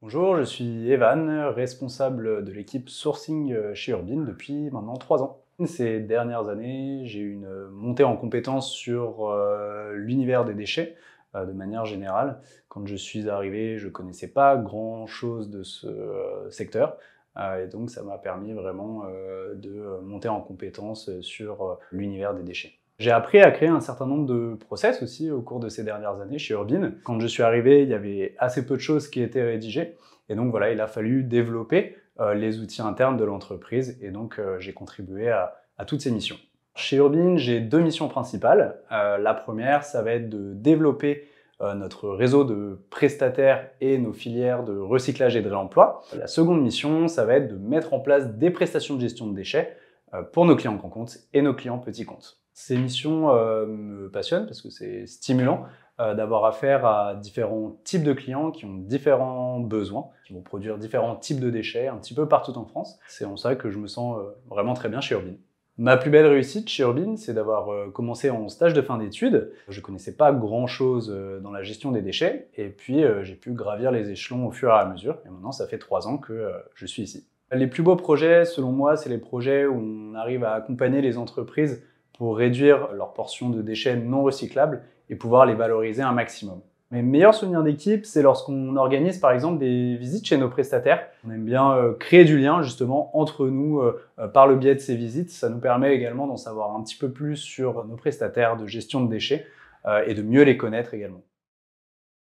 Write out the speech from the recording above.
Bonjour, je suis Evan, responsable de l'équipe sourcing chez Urbine depuis maintenant trois ans. Ces dernières années, j'ai eu une montée en compétence sur euh, l'univers des déchets euh, de manière générale. Quand je suis arrivé, je ne connaissais pas grand-chose de ce euh, secteur. Et donc, ça m'a permis vraiment de monter en compétence sur l'univers des déchets. J'ai appris à créer un certain nombre de process aussi au cours de ces dernières années chez Urbine. Quand je suis arrivé, il y avait assez peu de choses qui étaient rédigées. Et donc voilà, il a fallu développer euh, les outils internes de l'entreprise. Et donc euh, j'ai contribué à, toutes ces missions. Chez Urbine, j'ai deux missions principales. Euh, la première, ça va être de développer notre réseau de prestataires et nos filières de recyclage et de réemploi. La seconde mission, ça va être de mettre en place des prestations de gestion de déchets pour nos clients grands comptes et nos clients petits comptes. Ces missions euh, me passionnent parce que c'est stimulant euh, d'avoir affaire à différents types de clients qui ont différents besoins, qui vont produire différents types de déchets un petit peu partout en France. C'est en ça que je me sens euh, vraiment très bien chez Urbin. Ma plus belle réussite chez Urbin, c'est d'avoir commencé en stage de fin d'études. Je ne connaissais pas grand-chose dans la gestion des déchets, et puis j'ai pu gravir les échelons au fur et à mesure. Et maintenant, ça fait trois ans que je suis ici. Les plus beaux projets, selon moi, c'est les projets où on arrive à accompagner les entreprises pour réduire leur portion de déchets non recyclables et pouvoir les valoriser un maximum. Mes meilleurs souvenirs d'équipe, c'est lorsqu'on organise par exemple des visites chez nos prestataires. On aime bien euh, créer du lien justement entre nous euh, euh, par le biais de ces visites. Ça nous permet également d'en savoir un petit peu plus sur nos prestataires de gestion de déchets et de mieux les connaître également.